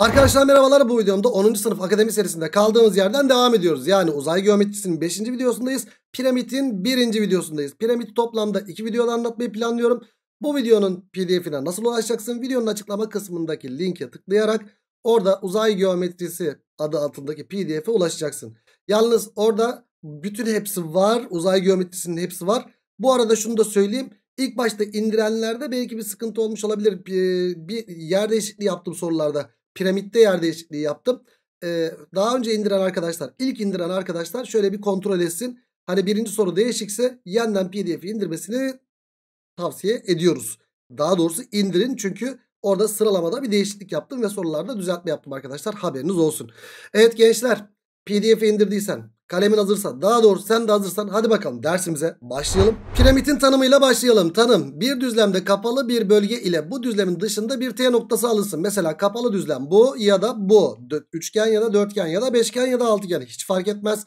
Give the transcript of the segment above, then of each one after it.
Arkadaşlar merhabalar bu videomda 10. sınıf akademi serisinde kaldığımız yerden devam ediyoruz. Yani uzay geometrisinin 5. videosundayız. Piramitin 1. videosundayız. Piramit toplamda 2 videoda anlatmayı planlıyorum. Bu videonun pdf'ine nasıl ulaşacaksın? Videonun açıklama kısmındaki linke tıklayarak orada uzay geometrisi adı altındaki pdf'e ulaşacaksın. Yalnız orada bütün hepsi var. Uzay geometrisinin hepsi var. Bu arada şunu da söyleyeyim. İlk başta indirenlerde belki bir sıkıntı olmuş olabilir. Bir, bir yer değişikliği yaptım sorularda piramitte yer değişikliği yaptım. Ee, daha önce indiren arkadaşlar ilk indiren arkadaşlar şöyle bir kontrol etsin. Hani birinci soru değişikse yeniden PDF indirmesini tavsiye ediyoruz. Daha doğrusu indirin çünkü orada sıralamada bir değişiklik yaptım ve sorularda düzeltme yaptım arkadaşlar haberiniz olsun. Evet gençler PDF indirdiysen Kalemin hazırsa daha doğrusu sen de hazırsan hadi bakalım dersimize başlayalım. Piramitin tanımıyla başlayalım. Tanım bir düzlemde kapalı bir bölge ile bu düzlemin dışında bir T noktası alınsın. Mesela kapalı düzlem bu ya da bu. Üçgen ya da dörtgen ya da beşgen ya da altıgen hiç fark etmez.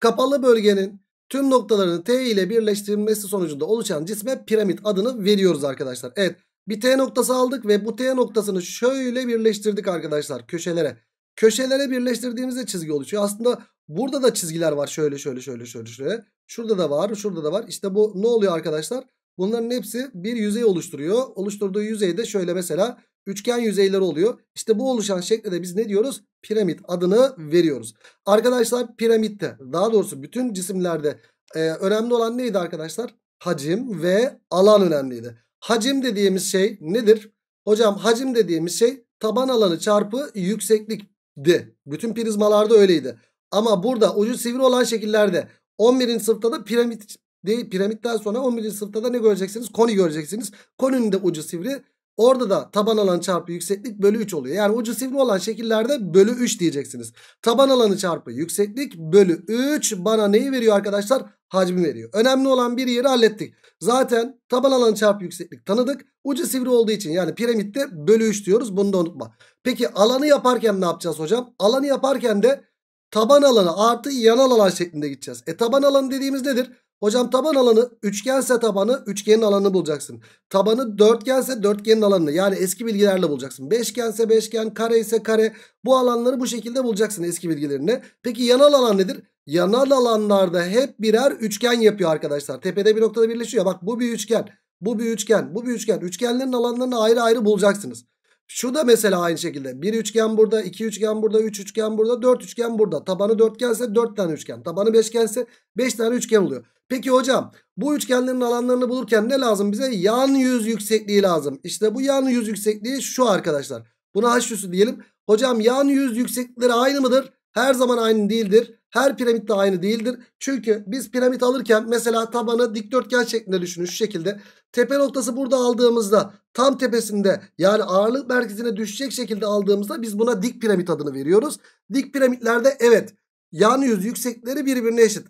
Kapalı bölgenin tüm noktalarını T ile birleştirilmesi sonucunda oluşan cisme piramit adını veriyoruz arkadaşlar. Evet bir T noktası aldık ve bu T noktasını şöyle birleştirdik arkadaşlar köşelere. Köşelere birleştirdiğimizde çizgi oluşuyor. Aslında Burada da çizgiler var. Şöyle şöyle şöyle şöyle şöyle. Şurada da var. Şurada da var. İşte bu ne oluyor arkadaşlar? Bunların hepsi bir yüzey oluşturuyor. Oluşturduğu yüzeyde şöyle mesela üçgen yüzeyleri oluyor. İşte bu oluşan şekle de biz ne diyoruz? Piramit adını veriyoruz. Arkadaşlar piramitte daha doğrusu bütün cisimlerde e, önemli olan neydi arkadaşlar? Hacim ve alan önemliydi. Hacim dediğimiz şey nedir? Hocam hacim dediğimiz şey taban alanı çarpı yükseklikti. Bütün prizmalarda öyleydi. Ama burada ucu sivri olan şekillerde 11. sınıfta da piramit değil, piramitten sonra 11. sınıfta da ne göreceksiniz? Koni göreceksiniz. Koninin de ucu sivri. Orada da taban alan çarpı yükseklik bölü 3 oluyor. Yani ucu sivri olan şekillerde bölü 3 diyeceksiniz. Taban alanı çarpı yükseklik bölü 3 bana neyi veriyor arkadaşlar? Hacmi veriyor. Önemli olan bir yeri hallettik. Zaten taban alanı çarpı yükseklik tanıdık. Ucu sivri olduğu için yani piramitte bölü 3 diyoruz. Bunu da unutma. Peki alanı yaparken ne yapacağız hocam? Alanı yaparken de taban alanı artı yan alan şeklinde gideceğiz. E taban alanı dediğimiz nedir? Hocam taban alanı üçgense tabanı üçgenin alanını bulacaksın. Tabanı dörtgense dörtgenin alanını yani eski bilgilerle bulacaksın. Beşgense beşgen kare ise kare bu alanları bu şekilde bulacaksın eski bilgilerine. Peki yanal alan nedir? Yanal alanlarda hep birer üçgen yapıyor arkadaşlar. Tepede bir noktada birleşiyor. Bak bu bir üçgen bu bir üçgen bu bir üçgen. Üçgenlerin alanlarını ayrı ayrı bulacaksınız. Şu da mesela aynı şekilde. Bir üçgen burada, iki üçgen burada, üç üçgen burada, dört üçgen burada. Tabanı dörtgense dört tane üçgen. Tabanı beşgense beş tane üçgen oluyor. Peki hocam bu üçgenlerin alanlarını bulurken ne lazım bize? Yan yüz yüksekliği lazım. İşte bu yan yüz yüksekliği şu arkadaşlar. Buna h üssü diyelim. Hocam yan yüz yükseklikleri aynı mıdır? her zaman aynı değildir. Her piramit de aynı değildir. Çünkü biz piramit alırken mesela tabanı dikdörtgen şeklinde düşünün şu şekilde. Tepe noktası burada aldığımızda tam tepesinde yani ağırlık merkezine düşecek şekilde aldığımızda biz buna dik piramit adını veriyoruz. Dik piramitlerde evet yan yüz yüksekleri birbirine eşit.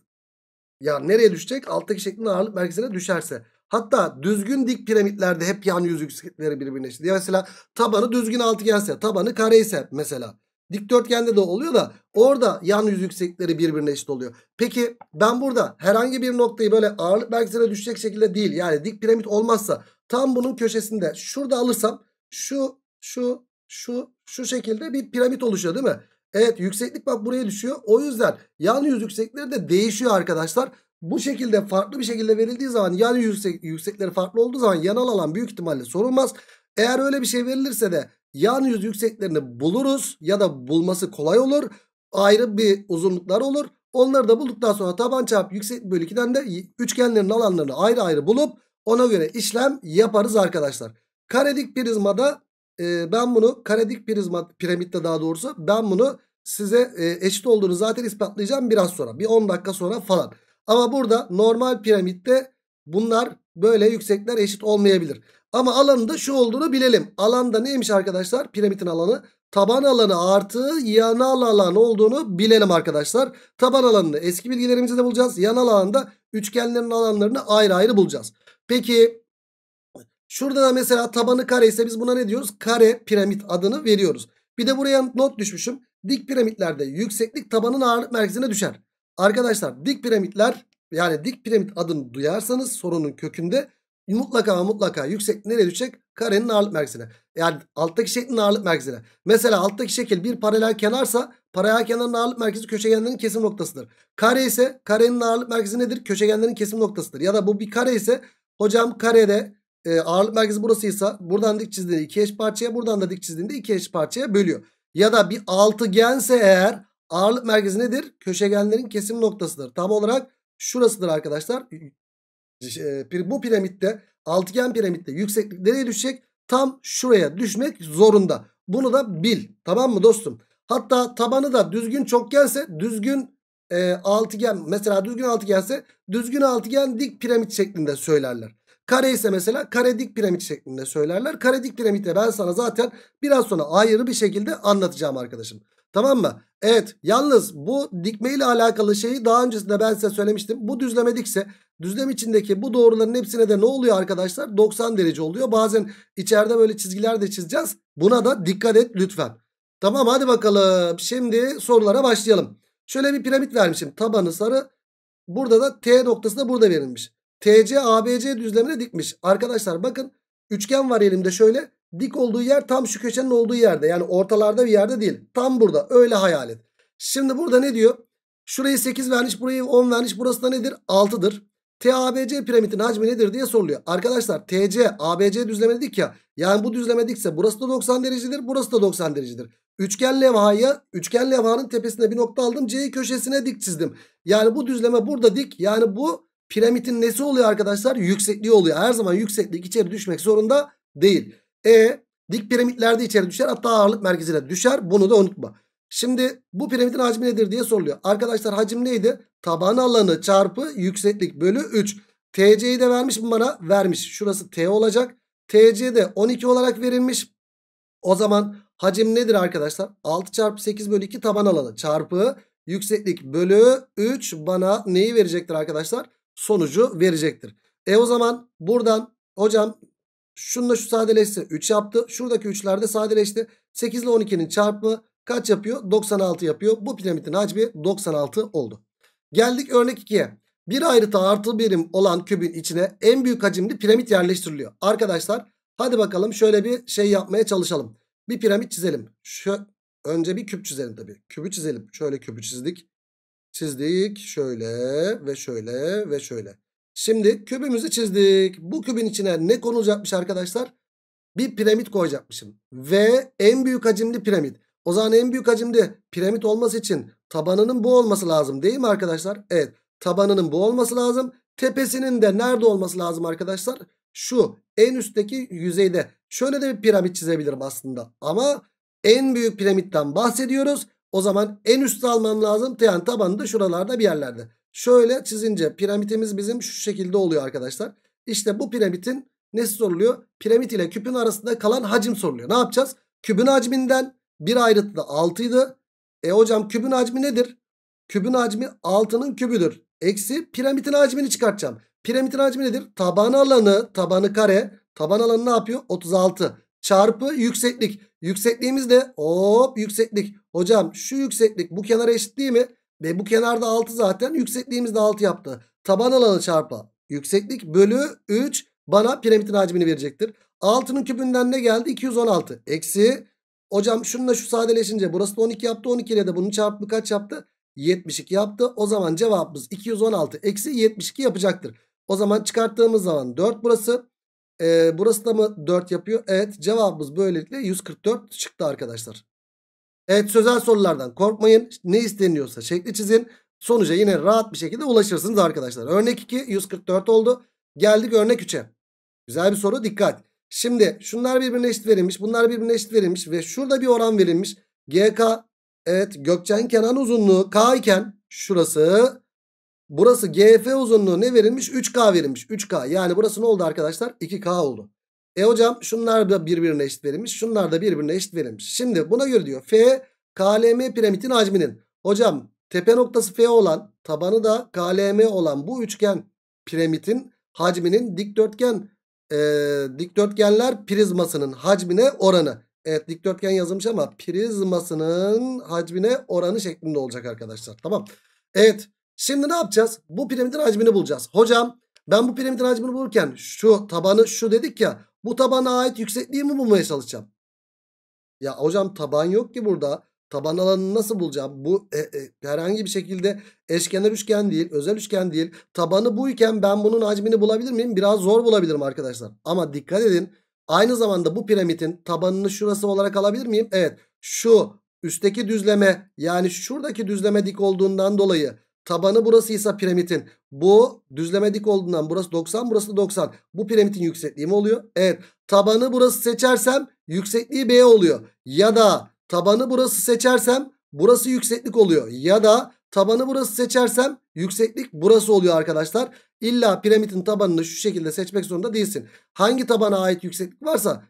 Yani nereye düşecek? Alttaki şeklin ağırlık merkezine düşerse. Hatta düzgün dik piramitlerde hep yan yüz yüksekleri birbirine eşit. Ya mesela tabanı düzgün altıgense, tabanı kare ise mesela. Dikdörtgende de oluyor da orada yan yüz yüksekleri birbirine eşit oluyor. Peki ben burada herhangi bir noktayı böyle ağırlık merkezine düşecek şekilde değil yani dik piramit olmazsa tam bunun köşesinde şurada alırsam şu şu şu şu şekilde bir piramit oluşuyor değil mi? Evet yükseklik bak buraya düşüyor. O yüzden yan yüz yüksekleri de değişiyor arkadaşlar. Bu şekilde farklı bir şekilde verildiği zaman yan yüz yüksek, yüksekleri farklı olduğu zaman yanal alan büyük ihtimalle sorulmaz. Eğer öyle bir şey verilirse de yan yüz yükseklerini buluruz ya da bulması kolay olur. Ayrı bir uzunluklar olur. Onları da bulduktan sonra taban çarpı yüksek bölü 2'den de üçgenlerin alanlarını ayrı ayrı bulup ona göre işlem yaparız arkadaşlar. Karedik prizmada e, ben bunu karedik prizma piramitte daha doğrusu ben bunu size e, eşit olduğunu zaten ispatlayacağım biraz sonra. Bir 10 dakika sonra falan. Ama burada normal piramitte bunlar Böyle yüksekler eşit olmayabilir. Ama alanın da şu olduğunu bilelim. Alanda neymiş arkadaşlar? Piramitin alanı taban alanı artı yanal alan olduğunu bilelim arkadaşlar. Taban alanını eski bilgilerimizi de bulacağız. Yanal alanda üçgenlerin alanlarını ayrı ayrı bulacağız. Peki şurada da mesela tabanı kare ise biz buna ne diyoruz? Kare piramit adını veriyoruz. Bir de buraya not düşmüşüm. Dik piramitlerde yükseklik tabanın ağırlık merkezine düşer. Arkadaşlar dik piramitler yani dik piramit adını duyarsanız sorunun kökünde mutlaka mutlaka yüksek nereye düşecek? Karenin ağırlık merkezine. Yani alttaki şeklin ağırlık merkezine. Mesela alttaki şekil bir paralel kenarsa paralel kenarın ağırlık merkezi köşegenlerin kesim noktasıdır. Kare ise karenin ağırlık merkezi nedir? Köşegenlerin kesim noktasıdır. Ya da bu bir kare ise hocam karede e, ağırlık merkezi burasıysa buradan dik çizdiğinde iki eş parçaya buradan da dik çizdiğinde iki eş parçaya bölüyor. Ya da bir altıgense eğer ağırlık merkezi nedir? Köşegenlerin kesim noktasıdır. Tam olarak şurasıdır arkadaşlar. Şey, e, bu piramitte altıgen piramitte yükseklik nereye düşecek? Tam şuraya düşmek zorunda. Bunu da bil. Tamam mı dostum? Hatta tabanı da düzgün çokgense düzgün e, altıgen mesela düzgün altıgense düzgün altıgen dik piramit şeklinde söylerler. Kare ise mesela kare dik piramit şeklinde söylerler. Kare dik piramitte ben sana zaten biraz sonra ayrı bir şekilde anlatacağım arkadaşım. Tamam mı? Evet yalnız bu dikme ile alakalı şeyi daha öncesinde ben size söylemiştim. Bu düzleme dikse düzlem içindeki bu doğruların hepsine de ne oluyor arkadaşlar? 90 derece oluyor. Bazen içeride böyle çizgiler de çizeceğiz. Buna da dikkat et lütfen. Tamam hadi bakalım. Şimdi sorulara başlayalım. Şöyle bir piramit vermişim. Tabanı sarı. Burada da T noktası da burada verilmiş. TC ABC düzlemine dikmiş. Arkadaşlar bakın üçgen var elimde şöyle. Dik olduğu yer tam şu köşenin olduğu yerde. Yani ortalarda bir yerde değil. Tam burada. Öyle hayal et. Şimdi burada ne diyor? Şurayı 8 vermiş, burayı 10 vermiş. Burası da nedir? 6'dır. TABC piramidin hacmi nedir diye soruluyor. Arkadaşlar TC, ABC düzleme dedik ya. Yani bu düzleme dikse burası da 90 derecedir, burası da 90 derecedir. Üçgen levhaya, üçgen levhanın tepesine bir nokta aldım. C'yi köşesine dik çizdim. Yani bu düzleme burada dik. Yani bu piramidin nesi oluyor arkadaşlar? Yüksekliği oluyor. Her zaman yükseklik içeri düşmek zorunda değil. E dik piramitlerde içeri düşer hatta ağırlık merkezine düşer. Bunu da unutma. Şimdi bu piramidin hacmi nedir diye soruluyor. Arkadaşlar hacim neydi? Taban alanı çarpı yükseklik bölü 3. TC'yi de vermiş mi bana? Vermiş. Şurası T olacak. TC de 12 olarak verilmiş. O zaman hacim nedir arkadaşlar? 6 çarpı 8 bölü 2 taban alanı çarpı yükseklik bölü 3 bana neyi verecektir arkadaşlar? Sonucu verecektir. E o zaman buradan hocam Şununla şu sadeleşse 3 yaptı. Şuradaki 3'ler de sadeleşti. 8 ile 12'nin çarpımı kaç yapıyor? 96 yapıyor. Bu piramidin hacmi 96 oldu. Geldik örnek 2'ye. Bir ayrıta artı birim olan kübün içine en büyük hacimli piramit yerleştiriliyor. Arkadaşlar hadi bakalım şöyle bir şey yapmaya çalışalım. Bir piramit çizelim. Şu, önce bir küp çizelim tabii. Kübü çizelim. Şöyle kübü çizdik. Çizdik. Şöyle ve şöyle ve şöyle. Şimdi kübümüzü çizdik. Bu kübün içine ne konulacakmış arkadaşlar? Bir piramit koyacakmışım. Ve en büyük hacimli piramit. O zaman en büyük hacimli piramit olması için tabanının bu olması lazım değil mi arkadaşlar? Evet tabanının bu olması lazım. Tepesinin de nerede olması lazım arkadaşlar? Şu en üstteki yüzeyde. Şöyle de bir piramit çizebilirim aslında. Ama en büyük piramitten bahsediyoruz. O zaman en üstte almam lazım. Yani tabanı da şuralarda bir yerlerde. Şöyle çizince piramitimiz bizim şu şekilde oluyor arkadaşlar. İşte bu piramitin ne soruluyor? Piramit ile küpün arasında kalan hacim soruluyor. Ne yapacağız? Küpün hacminden bir ayrıtlı 6 idi. E hocam küpün hacmi nedir? Küpün hacmi 6'nın kübüdür. Eksi piramitin hacmini çıkartacağım. Piramitin hacmi nedir? Taban alanı, tabanı kare. Taban alanı ne yapıyor? 36 çarpı yükseklik. Yüksekliğimiz de hop yükseklik. Hocam şu yükseklik bu kenara eşit değil mi? Ve bu kenarda 6 zaten. Yüksekliğimiz de 6 yaptı. Taban alanı çarpı yükseklik bölü 3 bana piramidin hacmini verecektir. 6'nın kübünden ne geldi? 216. Eksi. Hocam şununla şu sadeleşince burası da 12 yaptı. 12 ile de bunun çarpımı kaç yaptı? 72 yaptı. O zaman cevabımız 216 eksi 72 yapacaktır. O zaman çıkarttığımız zaman 4 burası. Ee, burası da mı 4 yapıyor? Evet cevabımız böylelikle 144 çıktı arkadaşlar. Evet sözel sorulardan korkmayın. Ne isteniyorsa şekli çizin. Sonuca yine rahat bir şekilde ulaşırsınız arkadaşlar. Örnek 2 144 oldu. Geldik örnek 3'e. Güzel bir soru dikkat. Şimdi şunlar birbirine eşit verilmiş. Bunlar birbirine eşit verilmiş. Ve şurada bir oran verilmiş. GK evet Gökçen Kenan uzunluğu K iken şurası burası GF uzunluğu ne verilmiş? 3K verilmiş. 3K yani burası ne oldu arkadaşlar? 2K oldu. E hocam şunlar da birbirine eşit verilmiş. Şunlar da birbirine eşit verilmiş. Şimdi buna göre diyor F KLM piramidin hacminin. Hocam tepe noktası F olan tabanı da KLM olan bu üçgen piramidin hacminin dikdörtgen e, dikdörtgenler prizmasının hacmine oranı. Evet dikdörtgen yazılmış ama prizmasının hacmine oranı şeklinde olacak arkadaşlar. Tamam. Evet şimdi ne yapacağız? Bu piramidin hacmini bulacağız. Hocam ben bu piramidin hacmini bulurken şu tabanı şu dedik ya. Bu tabana ait yüksekliği mi bulmaya çalışacağım. Ya hocam taban yok ki burada. Taban alanını nasıl bulacağım? Bu e, e, herhangi bir şekilde eşkenar üçgen değil, özel üçgen değil. Tabanı bu iken ben bunun hacmini bulabilir miyim? Biraz zor bulabilirim arkadaşlar. Ama dikkat edin. Aynı zamanda bu piramidin tabanını şurası olarak alabilir miyim? Evet. Şu üstteki düzleme yani şuradaki düzleme dik olduğundan dolayı Tabanı burasıysa piramidin. Bu düzleme dik olduğundan burası 90 burası da 90. Bu piramidin yüksekliği mi oluyor? Evet. Tabanı burası seçersem yüksekliği B oluyor. Ya da tabanı burası seçersem burası yükseklik oluyor. Ya da tabanı burası seçersem yükseklik burası oluyor arkadaşlar. İlla piramidin tabanını şu şekilde seçmek zorunda değilsin. Hangi tabana ait yükseklik varsa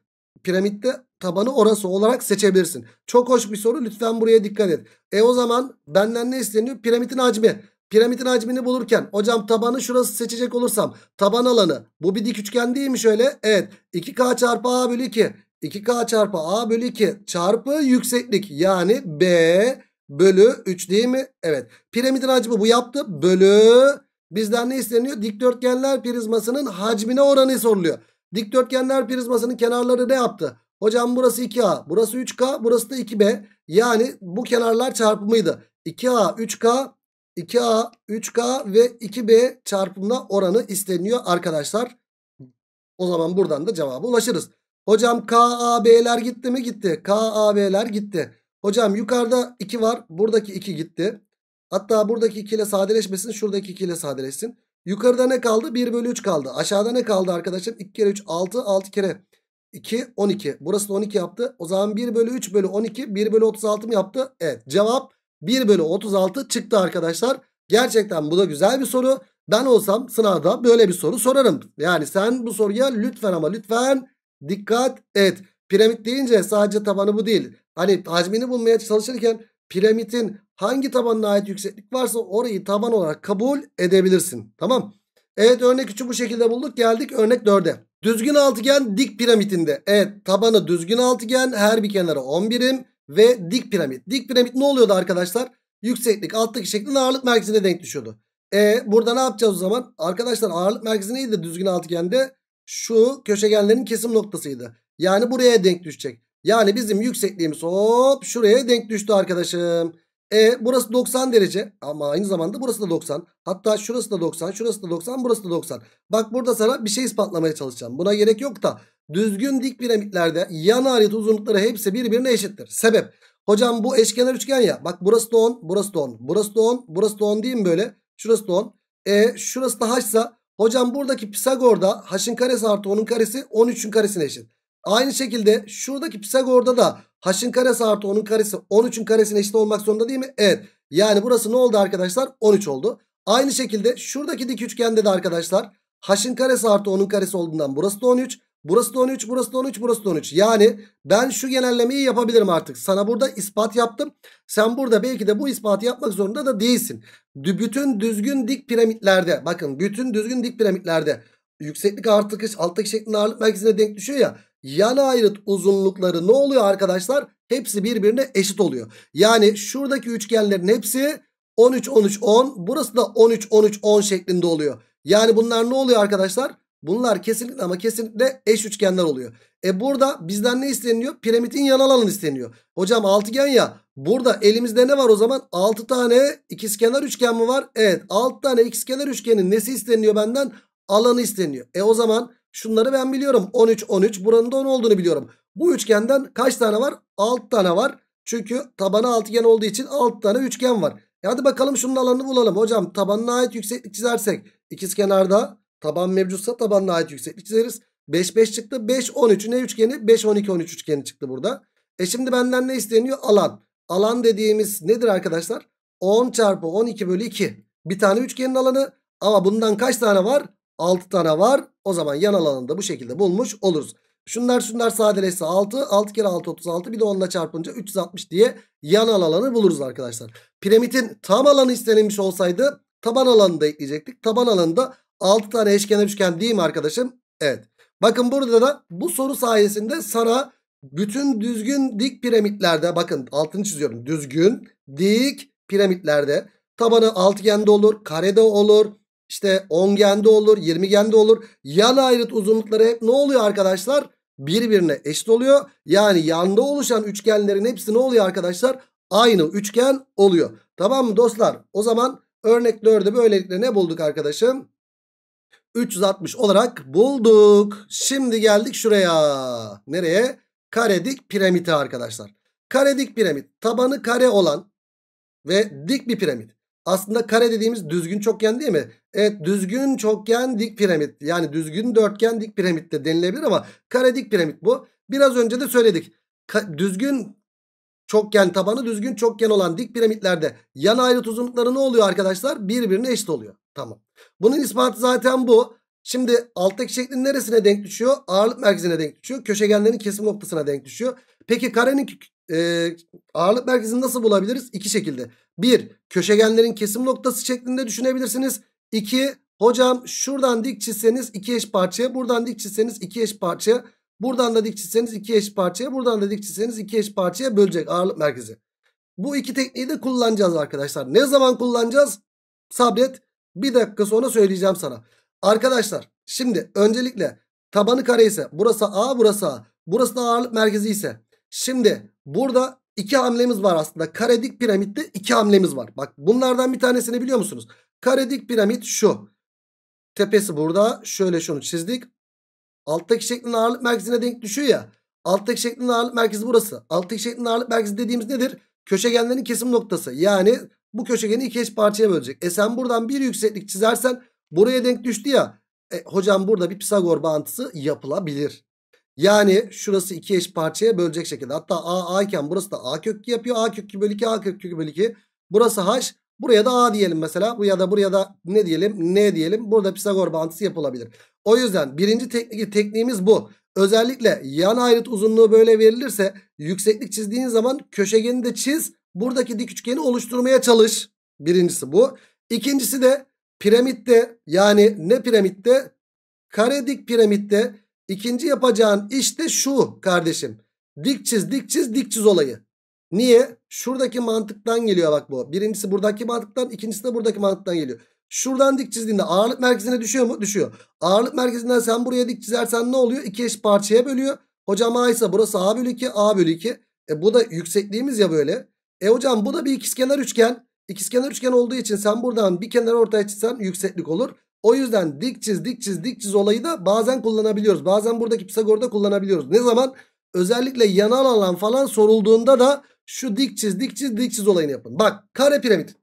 piramitte tabanı orası olarak seçebilirsin. Çok hoş bir soru. Lütfen buraya dikkat et. E o zaman benden ne isteniyor? Piramitin hacmi. Piramitin hacmini bulurken hocam tabanı şurası seçecek olursam taban alanı bu bir dik üçgen değil mi şöyle? Evet 2K çarpı A bölü 2 2K çarpı A bölü 2 çarpı yükseklik yani B bölü 3 değil mi? Evet Piramitin hacmi bu yaptı bölü bizden ne isteniyor? Dikdörtgenler prizmasının hacmine oranı soruluyor. Dikdörtgenler prizmasının kenarları ne yaptı? Hocam burası 2A, burası 3K, burası da 2B. Yani bu kenarlar çarpımıydı. 2A, 3K, 2A, 3K ve 2B çarpımına oranı isteniyor arkadaşlar. O zaman buradan da cevaba ulaşırız. Hocam KAB'ler gitti mi? Gitti. KAB'ler gitti. Hocam yukarıda 2 var. Buradaki 2 gitti. Hatta buradaki 2 ile sadeleşmesin. Şuradaki 2 ile sadeleşsin. Yukarıda ne kaldı? 1 bölü 3 kaldı. Aşağıda ne kaldı arkadaşlar? 2 kere 3 6. 6 kere 2 12. Burası da 12 yaptı. O zaman 1 bölü 3 bölü 12. 1 bölü 36 mı yaptı? Evet cevap 1 bölü 36 çıktı arkadaşlar. Gerçekten bu da güzel bir soru. Ben olsam sınavda böyle bir soru sorarım. Yani sen bu soruya lütfen ama lütfen dikkat et. Piramit deyince sadece tabanı bu değil. Hani hacmini bulmaya çalışırken piramidin hangi tabanına ait yükseklik varsa orayı taban olarak kabul edebilirsin. Tamam. Evet örnek 3'ü bu şekilde bulduk. Geldik örnek 4'e. Düzgün altıgen dik piramitinde. Evet tabanı düzgün altıgen her bir kenarı 10 birim ve dik piramit. Dik piramit ne oluyordu arkadaşlar? Yükseklik alttaki şeklin ağırlık merkezine denk düşüyordu. E burada ne yapacağız o zaman? Arkadaşlar ağırlık merkezi neydi düzgün altıgende? Şu köşegenlerin kesim noktasıydı. Yani buraya denk düşecek. Yani bizim yüksekliğimiz hop şuraya denk düştü arkadaşım. E burası 90 derece ama aynı zamanda burası da 90. Hatta şurası da 90, şurası da 90, burası da 90. Bak burada sana bir şey ispatlamaya çalışacağım. Buna gerek yok da düzgün dik piramitlerde yan ayrıt uzunlukları hepsi birbirine eşittir. Sebep hocam bu eşkenar üçgen ya bak burası da 10, burası da 10, burası da 10, burası da 10 değil mi böyle? Şurası da 10. E şurası da h'sa hocam buradaki Pisagor'da haşın karesi artı onun karesi 13'ün karesine eşit. Aynı şekilde şuradaki Pisagor'da da h'in karesi artı 10'un karesi 13'ün karesine eşit olmak zorunda değil mi? Evet. Yani burası ne oldu arkadaşlar? 13 oldu. Aynı şekilde şuradaki dik üçgende de arkadaşlar h'in karesi artı 10'un karesi olduğundan burası da 13. Burası da 13, burası da 13, burası da 13. Yani ben şu genellemeyi yapabilirim artık. Sana burada ispat yaptım. Sen burada belki de bu ispatı yapmak zorunda da değilsin. Bütün düzgün dik piramitlerde bakın bütün düzgün dik piramitlerde yükseklik artış alttaki şeklin ağırlık merkezine denk düşüyor ya yan ayrıt uzunlukları ne oluyor arkadaşlar? Hepsi birbirine eşit oluyor. Yani şuradaki üçgenlerin hepsi 13, 13, 10. Burası da 13, 13, 10 şeklinde oluyor. Yani bunlar ne oluyor arkadaşlar? Bunlar kesinlikle ama kesinlikle eş üçgenler oluyor. E burada bizden ne isteniyor? Piramidin yan alanı isteniyor. Hocam altıgen ya. Burada elimizde ne var o zaman? 6 tane ikizkenar üçgen mi var? Evet. 6 tane ikizkenar üçgenin nesi isteniyor benden? Alanı isteniyor. E o zaman Şunları ben biliyorum. 13, 13. Buranın da 10 olduğunu biliyorum. Bu üçgenden kaç tane var? 6 tane var. Çünkü tabanı altıgen olduğu için 6 tane üçgen var. E hadi bakalım şunun alanını bulalım. Hocam tabanına ait yükseklik çizersek. ikiz kenarda taban mevcutsa tabanına ait yükseklik çizeriz. 5, 5 çıktı. 5, 13. Ne üçgeni? 5, 12, 13 üçgeni çıktı burada. E şimdi benden ne isteniyor? Alan. Alan dediğimiz nedir arkadaşlar? 10 çarpı 12 bölü 2. Bir tane üçgenin alanı. Ama bundan kaç tane var? 6 tane var. O zaman yan alanını da bu şekilde bulmuş oluruz. Şunlar şunlar sadeleşse 6. 6 kere 6 36. Bir de 10 çarpınca 360 diye yan alanı buluruz arkadaşlar. Piramidin tam alanı istenilmiş olsaydı taban alanını da ekleyecektik. Taban alanında 6 tane eşkenar üçgen değil mi arkadaşım? Evet. Bakın burada da bu soru sayesinde sana bütün düzgün dik piramitlerde bakın altını çiziyorum. Düzgün dik piramitlerde tabanı altıgende olur, karede olur, işte 10 gende olur 20 gende olur. Yan ayrıt uzunlukları hep ne oluyor arkadaşlar? Birbirine eşit oluyor. Yani yanda oluşan üçgenlerin hepsi ne oluyor arkadaşlar? Aynı üçgen oluyor. Tamam mı dostlar? O zaman örnek 4'ü böylelikle ne bulduk arkadaşım? 360 olarak bulduk. Şimdi geldik şuraya. Nereye? Karedik piramite arkadaşlar. Karedik piramit. Tabanı kare olan ve dik bir piramit. Aslında kare dediğimiz düzgün çokgen değil mi? Evet düzgün çokgen dik piramit. Yani düzgün dörtgen dik piramit de denilebilir ama kare dik piramit bu. Biraz önce de söyledik. Ka düzgün çokgen tabanı düzgün çokgen olan dik piramitlerde yan ayrıt uzunlukları ne oluyor arkadaşlar? Birbirine eşit oluyor. Tamam. Bunun ispatı zaten bu. Şimdi alttaki şeklin neresine denk düşüyor? Ağırlık merkezine denk düşüyor. Köşegenlerin kesim noktasına denk düşüyor. Peki karenin e, ağırlık merkezini nasıl bulabiliriz? İki şekilde. Bir, köşegenlerin kesim noktası şeklinde düşünebilirsiniz. İki, hocam şuradan dik çizseniz iki eş parçaya, buradan dik çizseniz iki eş parçaya, buradan da dik çizseniz iki eş parçaya, buradan da dik çizseniz iki eş parçaya bölecek ağırlık merkezi. Bu iki tekniği de kullanacağız arkadaşlar. Ne zaman kullanacağız? Sabret. Bir dakika sonra söyleyeceğim sana. Arkadaşlar şimdi öncelikle tabanı kare ise burası A burası A. Burası da ağırlık merkezi ise Şimdi burada iki hamlemiz var aslında. Karedik piramitte iki hamlemiz var. Bak bunlardan bir tanesini biliyor musunuz? Karedik piramit şu. Tepesi burada. Şöyle şunu çizdik. Alttaki şeklin ağırlık merkezine denk düşüyor ya. Alttaki şeklin ağırlık merkezi burası. Alttaki şeklin ağırlık merkezi dediğimiz nedir? Köşegenlerin kesim noktası. Yani bu köşegeni iki eş parçaya bölecek. E sen buradan bir yükseklik çizersen buraya denk düştü ya. E, hocam burada bir Pisagor bağıntısı yapılabilir. Yani şurası iki eş parçaya bölecek şekilde. Hatta A A iken burası da A kökü yapıyor. A kökü bölü 2 A kök 2 bölü 2. Burası H. Buraya da A diyelim mesela. Buraya da buraya da ne diyelim? N diyelim. Burada Pisagor bağıntısı yapılabilir. O yüzden birinci teknik, tekniğimiz bu. Özellikle yan ayrıt uzunluğu böyle verilirse yükseklik çizdiğin zaman köşegeni de çiz. Buradaki dik üçgeni oluşturmaya çalış. Birincisi bu. İkincisi de piramitte yani ne piramitte? Kare dik piramitte İkinci yapacağın iş de şu kardeşim. Dik çiz dik çiz dik çiz olayı. Niye? Şuradaki mantıktan geliyor bak bu. Birincisi buradaki mantıktan ikincisi de buradaki mantıktan geliyor. Şuradan dik çizdiğinde ağırlık merkezine düşüyor mu? Düşüyor. Ağırlık merkezinden sen buraya dik çizersen ne oluyor? İki eş parçaya bölüyor. Hocam A ise burası A bölü 2 A bölü 2. E bu da yüksekliğimiz ya böyle. E hocam bu da bir ikizkenar üçgen. İkizkenar üçgen olduğu için sen buradan bir kenar ortaya çizsen yükseklik olur. O yüzden dik çiz dik çiz dik çiz olayı da bazen kullanabiliyoruz. Bazen buradaki Pisagor'da kullanabiliyoruz. Ne zaman? Özellikle yanal alan falan sorulduğunda da şu dik çiz dik çiz dik çiz olayını yapın. Bak kare piramit.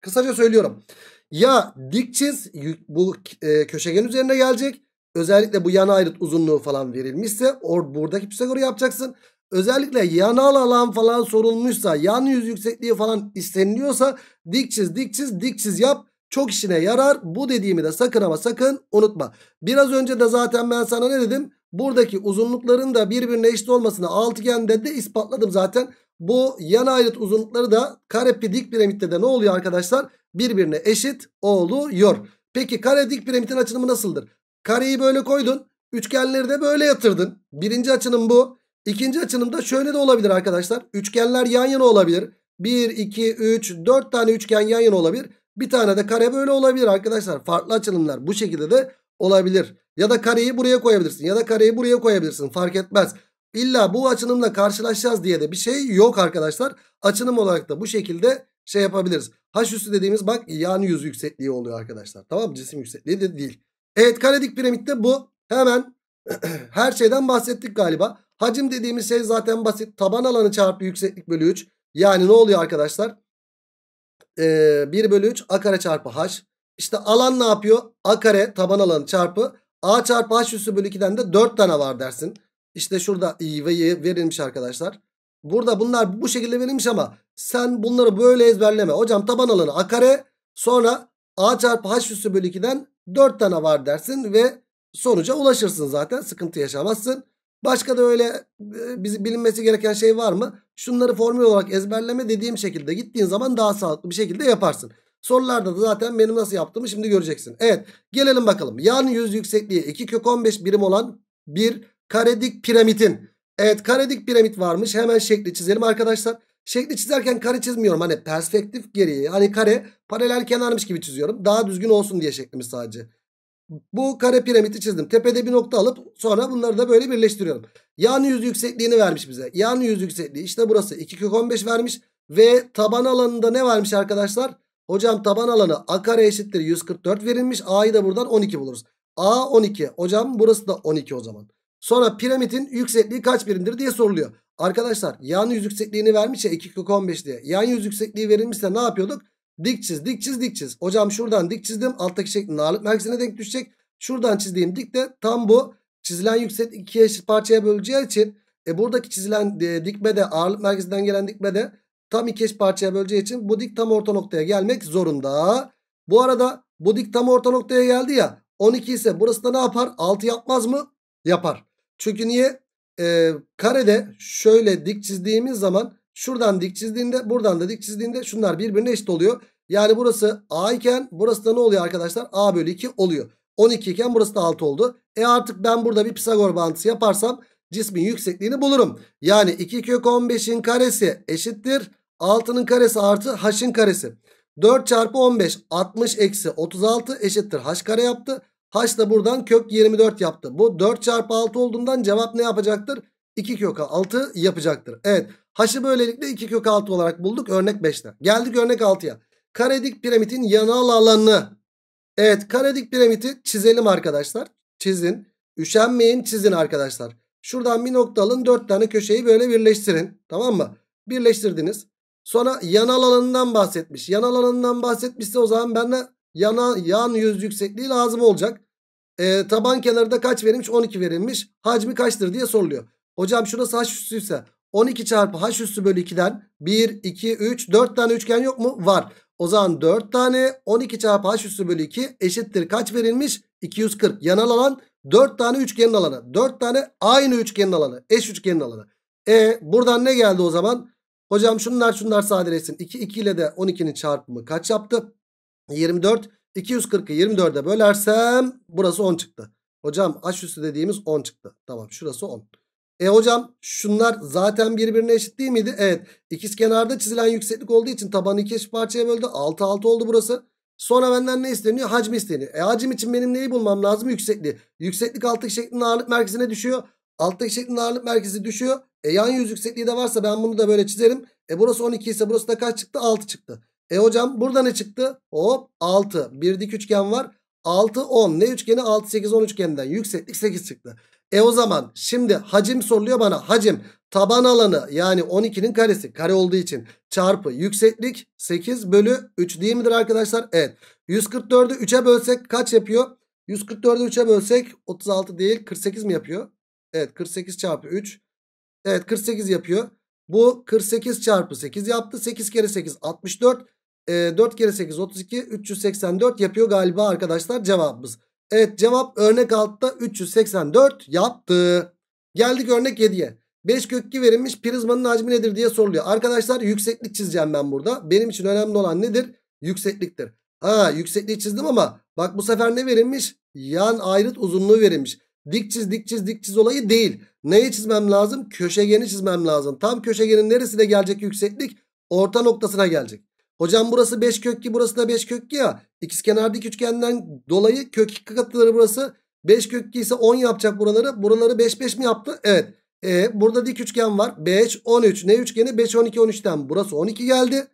Kısaca söylüyorum. Ya dik çiz bu e, köşegen üzerine gelecek. Özellikle bu yana ayrıt uzunluğu falan verilmişse or buradaki Pisagor'u yapacaksın. Özellikle yanal alan falan sorulmuşsa yan yüz yüksekliği falan isteniliyorsa dik çiz dik çiz dik çiz yap. Çok işine yarar. Bu dediğimi de sakın ama sakın unutma. Biraz önce de zaten ben sana ne dedim? Buradaki uzunlukların da birbirine eşit olmasını altıgende de ispatladım zaten. Bu yan ayrıt uzunlukları da kare dik piramitte de ne oluyor arkadaşlar? Birbirine eşit oluyor. Peki kare dik piramidin açılımı nasıldır? Kareyi böyle koydun. Üçgenleri de böyle yatırdın. Birinci açılım bu. İkinci da şöyle de olabilir arkadaşlar. Üçgenler yan yana olabilir. 1, 2, 3, 4 tane üçgen yan yana olabilir. Bir tane de kare böyle olabilir arkadaşlar. Farklı açılımlar bu şekilde de olabilir. Ya da kareyi buraya koyabilirsin ya da kareyi buraya koyabilirsin fark etmez. İlla bu açılımla karşılaşacağız diye de bir şey yok arkadaşlar. Açılım olarak da bu şekilde şey yapabiliriz. H üstü dediğimiz bak yan yüz yüksekliği oluyor arkadaşlar. Tamam Cisim yüksekliği de değil. Evet karedik piramitte bu. Hemen her şeyden bahsettik galiba. Hacim dediğimiz şey zaten basit. Taban alanı çarpı yükseklik bölü 3. Yani ne oluyor arkadaşlar? e, 1 bölü 3 a kare çarpı h. İşte alan ne yapıyor? A kare taban alanı çarpı a çarpı h üssü bölü 2'den de 4 tane var dersin. İşte şurada i ve y verilmiş arkadaşlar. Burada bunlar bu şekilde verilmiş ama sen bunları böyle ezberleme. Hocam taban alanı a kare sonra a çarpı h üssü bölü 2'den 4 tane var dersin ve sonuca ulaşırsın zaten sıkıntı yaşamazsın. Başka da öyle e, bizi bilinmesi gereken şey var mı? Şunları formül olarak ezberleme dediğim şekilde gittiğin zaman daha sağlıklı bir şekilde yaparsın. Sorularda da zaten benim nasıl yaptığımı şimdi göreceksin. Evet gelelim bakalım. Yan yüz yüksekliği 2 kök 15 birim olan bir karedik piramitin. Evet karedik piramit varmış. Hemen şekli çizelim arkadaşlar. Şekli çizerken kare çizmiyorum. Hani perspektif geriye. Hani kare paralel kenarmış gibi çiziyorum. Daha düzgün olsun diye şeklimiz sadece. Bu kare piramidi çizdim. Tepede bir nokta alıp sonra bunları da böyle birleştiriyorum. Yan yüz yüksekliğini vermiş bize. Yan yüz yüksekliği işte burası. 2 kök 15 vermiş. Ve taban alanında ne varmış arkadaşlar? Hocam taban alanı a kare eşittir 144 verilmiş. A'yı da buradan 12 buluruz. A 12. Hocam burası da 12 o zaman. Sonra piramidin yüksekliği kaç birimdir diye soruluyor. Arkadaşlar yan yüz yüksekliğini vermiş ya 2 kök 15 diye. Yan yüz yüksekliği verilmişse ne yapıyorduk? Dik çiz dik çiz dik çiz. Hocam şuradan dik çizdim. Alttaki şeklin ağırlık merkezine denk düşecek. Şuradan çizdiğim dik de tam bu. Çizilen yükselt ikiye eşit parçaya böleceği için e, buradaki çizilen e, dikme de ağırlık merkezinden gelen dikme de tam iki eş parçaya böleceği için bu dik tam orta noktaya gelmek zorunda. Bu arada bu dik tam orta noktaya geldi ya 12 ise burası da ne yapar? 6 yapmaz mı? Yapar. Çünkü niye? Ee, karede şöyle dik çizdiğimiz zaman Şuradan dik çizdiğinde buradan da dik çizdiğinde şunlar birbirine eşit oluyor. Yani burası A iken burası da ne oluyor arkadaşlar? A bölü 2 oluyor. 12 iken burası da 6 oldu. E artık ben burada bir Pisagor bağıntısı yaparsam cismin yüksekliğini bulurum. Yani 2 kök 15'in karesi eşittir. 6'nın karesi artı h'ın karesi. 4 çarpı 15 60 eksi 36 eşittir h kare yaptı. H da buradan kök 24 yaptı. Bu 4 çarpı 6 olduğundan cevap ne yapacaktır? 2 kök 6 yapacaktır. Evet Haşı böylelikle 2 kök 6 olarak bulduk örnek 5'te. Geldik örnek 6'ya. Karedik piramidin yanal alanı. Evet karedik piramidi çizelim arkadaşlar. Çizin. Üşenmeyin çizin arkadaşlar. Şuradan bir nokta alın. 4 tane köşeyi böyle birleştirin. Tamam mı? Birleştirdiniz. Sonra yanal alanından bahsetmiş. Yanal alanından bahsetmişse o zaman bende yana, yan yüz yüksekliği lazım olacak. E, taban kenarı da kaç verilmiş? 12 verilmiş. Hacmi kaçtır diye soruluyor. Hocam şurası H üstüyse 12 çarpı h üstü bölü 2'den 1, 2, 3, 4 tane üçgen yok mu? Var. O zaman 4 tane 12 çarpı h üstü bölü 2 eşittir. Kaç verilmiş? 240. Yanal alan 4 tane üçgenin alanı. 4 tane aynı üçgenin alanı. Eş üçgenin alanı. E buradan ne geldi o zaman? Hocam şunlar şunlar sadeleşsin. 2, 2 ile de 12'nin çarpımı kaç yaptı? 24. 240'ı 24'e bölersem burası 10 çıktı. Hocam h üstü dediğimiz 10 çıktı. Tamam şurası 10. E hocam şunlar zaten birbirine eşit değil miydi? Evet. İkiz kenarda çizilen yükseklik olduğu için tabanı iki eşit parçaya böldü. 6 6 oldu burası. Sonra benden ne isteniyor? Hacim isteniyor. E hacim için benim neyi bulmam lazım? Yüksekliği. Yükseklik alttaki şeklin ağırlık merkezine düşüyor. Alttaki şeklin ağırlık merkezi düşüyor. E yan yüz yüksekliği de varsa ben bunu da böyle çizerim. E burası 12 ise burası da kaç çıktı? 6 çıktı. E hocam burada ne çıktı? Hop 6. Bir dik üçgen var. 6 10 ne üçgeni 6 8 10 üçgeninden yükseklik 8 çıktı. E o zaman şimdi hacim soruluyor bana. Hacim taban alanı yani 12'nin karesi kare olduğu için çarpı yükseklik 8 bölü 3 değil midir arkadaşlar? Evet. 144'ü 3'e bölsek kaç yapıyor? 144'ü 3'e bölsek 36 değil 48 mi yapıyor? Evet 48 çarpı 3. Evet 48 yapıyor. Bu 48 çarpı 8 yaptı. 8 kere 8 64. E, ee, 4 kere 8 32 384 yapıyor galiba arkadaşlar cevabımız. Evet cevap örnek altta 384 yaptı. Geldik örnek 7'ye. 5 kök 2 verilmiş prizmanın hacmi nedir diye soruluyor. Arkadaşlar yükseklik çizeceğim ben burada. Benim için önemli olan nedir? Yüksekliktir. Ha yüksekliği çizdim ama bak bu sefer ne verilmiş? Yan ayrıt uzunluğu verilmiş. Dik çiz dik çiz dik çiz olayı değil. Neyi çizmem lazım? Köşegeni çizmem lazım. Tam köşegenin neresine gelecek yükseklik? Orta noktasına gelecek. Hocam burası 5 köklü burası da 5 köklü ya. İkizkenar dik üçgenden dolayı kök 2 katları burası. 5 köklü ise 10 yapacak buraları. Buraları 5 5 mi yaptı? Evet. E, burada dik üçgen var. 5 13. Ne üçgeni? 5 12 13'ten. Burası 12 geldi.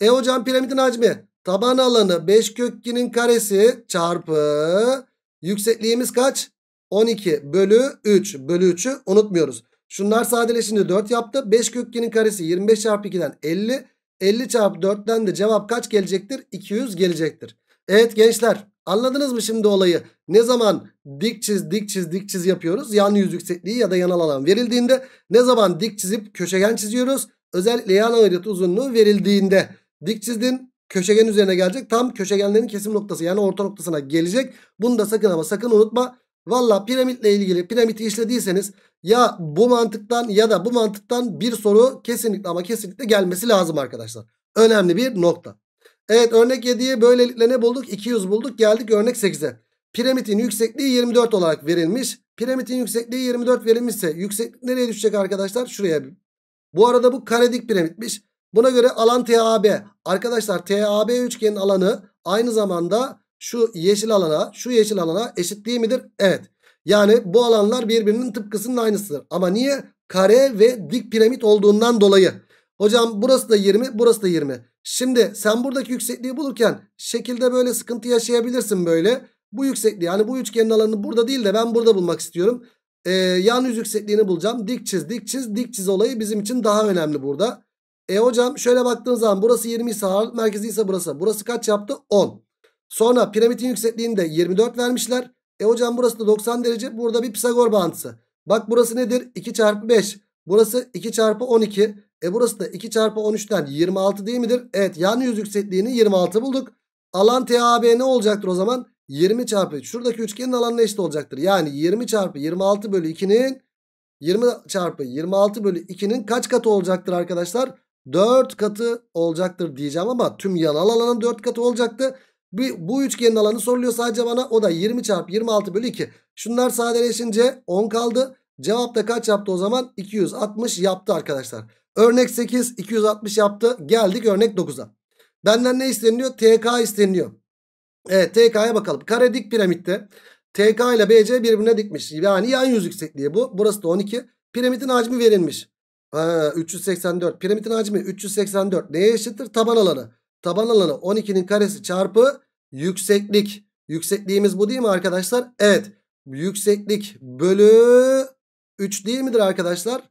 E hocam piramidin hacmi. Taban alanı 5 kökkinin karesi çarpı yüksekliğimiz kaç? 12 bölü 3 bölü 3'ü unutmuyoruz. Şunlar sadeleşince 4 yaptı. 5 kökkinin karesi 25 çarpı 2'den 50. 50 çarpı 4'ten de cevap kaç gelecektir? 200 gelecektir. Evet gençler anladınız mı şimdi olayı? Ne zaman dik çiz dik çiz dik çiz yapıyoruz? Yan yüz yüksekliği ya da yan alan verildiğinde. Ne zaman dik çizip köşegen çiziyoruz? Özellikle yan ayrıt uzunluğu verildiğinde. Dik çizdin köşegen üzerine gelecek. Tam köşegenlerin kesim noktası yani orta noktasına gelecek. Bunu da sakın ama sakın unutma. Valla piramitle ilgili piramiti işlediyseniz ya bu mantıktan ya da bu mantıktan bir soru kesinlikle ama kesinlikle gelmesi lazım arkadaşlar. Önemli bir nokta. Evet örnek 7'ye böylelikle ne bulduk? 200 bulduk geldik örnek 8'e. piramitin yüksekliği 24 olarak verilmiş. piramitin yüksekliği 24 verilmişse yükseklik nereye düşecek arkadaşlar? Şuraya. Bu arada bu karedik piramitmiş. Buna göre alan TAB. Arkadaşlar TAB üçgenin alanı aynı zamanda şu yeşil alana şu yeşil alana eşitliği midir? Evet. Yani bu alanlar birbirinin tıpkısının aynısıdır. Ama niye? Kare ve dik piramit olduğundan dolayı. Hocam burası da 20 burası da 20. Şimdi sen buradaki yüksekliği bulurken şekilde böyle sıkıntı yaşayabilirsin böyle. Bu yüksekliği yani bu üçgenin alanını burada değil de ben burada bulmak istiyorum. Ee, yan yüz yüksekliğini bulacağım. Dik çiz dik çiz dik çiz olayı bizim için daha önemli burada. E hocam şöyle baktığın zaman burası 20 ise ağırlık merkezi ise burası. Burası kaç yaptı? 10. Sonra piramidin yüksekliğini de 24 vermişler. E hocam burası da 90 derece. Burada bir Pisagor bağıntısı. Bak burası nedir? 2 çarpı 5. Burası 2 çarpı 12. E burası da 2 çarpı 13'ten 26 değil midir? Evet yan yüz yüksekliğini 26 bulduk. Alan TAB ne olacaktır o zaman? 20 çarpı şuradaki üçgenin alanına eşit olacaktır. Yani 20 çarpı 26 bölü 2'nin 20 çarpı 26 bölü 2'nin kaç katı olacaktır arkadaşlar? 4 katı olacaktır diyeceğim ama tüm yanal alanın 4 katı olacaktı. Bir, bu üçgenin alanı soruluyor sadece bana. O da 20 çarpı 26 bölü 2. Şunlar sadeleşince 10 kaldı. Cevap da kaç yaptı o zaman? 260 yaptı arkadaşlar. Örnek 8 260 yaptı. Geldik örnek 9'a. Benden ne isteniliyor? TK isteniliyor. Evet TK'ya bakalım. Kare dik piramitte TK ile BC birbirine dikmiş. Yani yan yüz yüksekliği bu. Burası da 12. Piramitin hacmi verilmiş. Ha, 384. Piramitin hacmi 384. Neye eşittir? Taban alanı. Taban alanı 12'nin karesi çarpı yükseklik. Yüksekliğimiz bu değil mi arkadaşlar? Evet. Yükseklik bölü 3 değil midir arkadaşlar?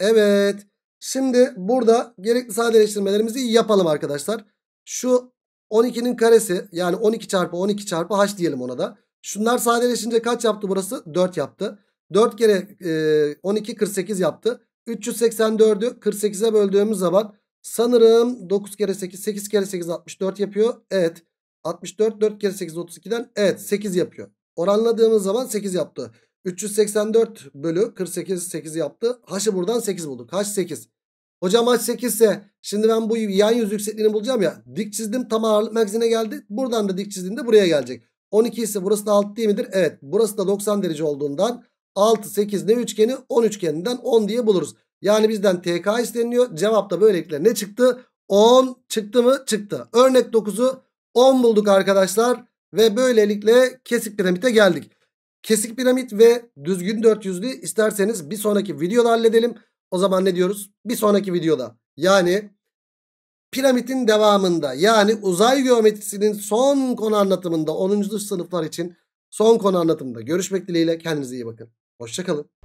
Evet. Şimdi burada gerekli sadeleştirmelerimizi yapalım arkadaşlar. Şu 12'nin karesi yani 12 çarpı 12 çarpı h diyelim ona da. Şunlar sadeleşince kaç yaptı burası? 4 yaptı. 4 kere e, 12 48 yaptı. 384'ü 48'e böldüğümüz zaman sanırım 9 kere 8 8 kere 8 64 yapıyor. Evet 64 4 kere 8 32'den evet 8 yapıyor. Oranladığımız zaman 8 yaptı. 384 bölü 48 8 yaptı. H'ı buradan 8 bulduk. H 8. Hocam H 8 ise şimdi ben bu yan yüz yüksekliğini bulacağım ya. Dik çizdim tam ağırlık merkezine geldi. Buradan da dik çizdiğimde buraya gelecek. 12 ise burası da 6 değil midir? Evet burası da 90 derece olduğundan 6 8 ne üçgeni 10 üçgeninden 10 diye buluruz. Yani bizden TK isteniyor. Cevapta böylelikle ne çıktı? 10 çıktı mı? Çıktı. Örnek 9'u 10 bulduk arkadaşlar. Ve böylelikle kesik piramide geldik. Kesik piramit ve düzgün dörtyüzlü isterseniz bir sonraki videoda halledelim. O zaman ne diyoruz? Bir sonraki videoda yani piramitin devamında yani uzay geometrisinin son konu anlatımında 10. sınıflar için son konu anlatımında görüşmek dileğiyle kendinize iyi bakın. Hoşçakalın.